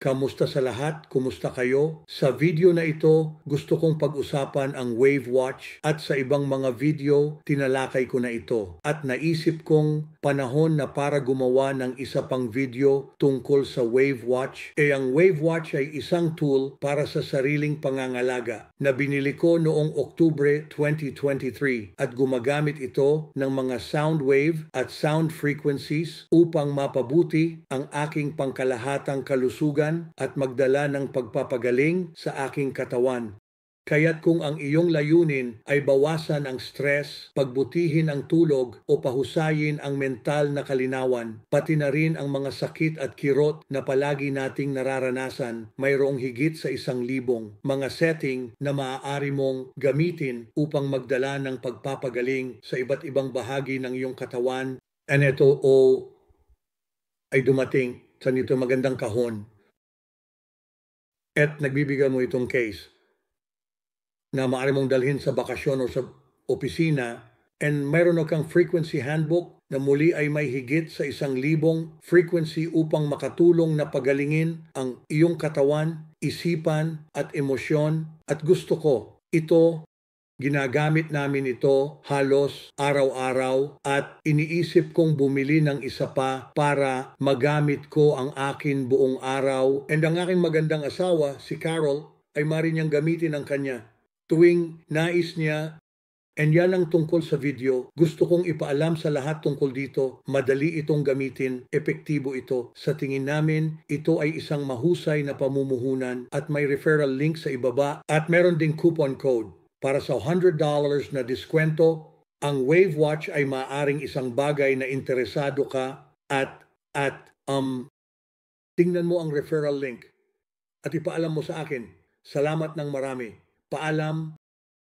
Kamusta sa lahat? Kumusta kayo? Sa video na ito, gusto kong pag-usapan ang Wave Watch at sa ibang mga video, tinalakay ko na ito. At naisip kong panahon na para gumawa ng isa pang video tungkol sa Wave Watch e ang Wave Watch ay isang tool para sa sariling pangangalaga na binili ko noong Oktubre 2023 at gumagamit ito ng mga sound wave at sound frequencies upang mapabuti ang aking pangkalahatang kalusugan at magdala ng pagpapagaling sa aking katawan. Kaya't kung ang iyong layunin ay bawasan ang stress, pagbutihin ang tulog o pahusayin ang mental na kalinawan, pati na rin ang mga sakit at kirot na palagi nating nararanasan, mayroong higit sa isang libong mga setting na maaari mong gamitin upang magdala ng pagpapagaling sa iba't ibang bahagi ng iyong katawan. And ito o oh, ay dumating sa nito magandang kahon. At nagbibigay mo itong case na maaari mong dalhin sa bakasyon o sa opisina and meron na kang frequency handbook na muli ay may higit sa isang libong frequency upang makatulong na pagalingin ang iyong katawan, isipan at emosyon at gusto ko ito Ginagamit namin ito halos araw-araw at iniisip kong bumili ng isa pa para magamit ko ang akin buong araw and ang aking magandang asawa, si Carol, ay mari niyang gamitin ang kanya tuwing nais niya And yan ang tungkol sa video. Gusto kong ipaalam sa lahat tungkol dito. Madali itong gamitin, epektibo ito. Sa tingin namin, ito ay isang mahusay na pamumuhunan at may referral link sa ibaba at meron ding coupon code. Para sa $100 na diskwento, ang WaveWatch ay maaring isang bagay na interesado ka at at um tingnan mo ang referral link at ipaalam mo sa akin. Salamat ng marami. Paalam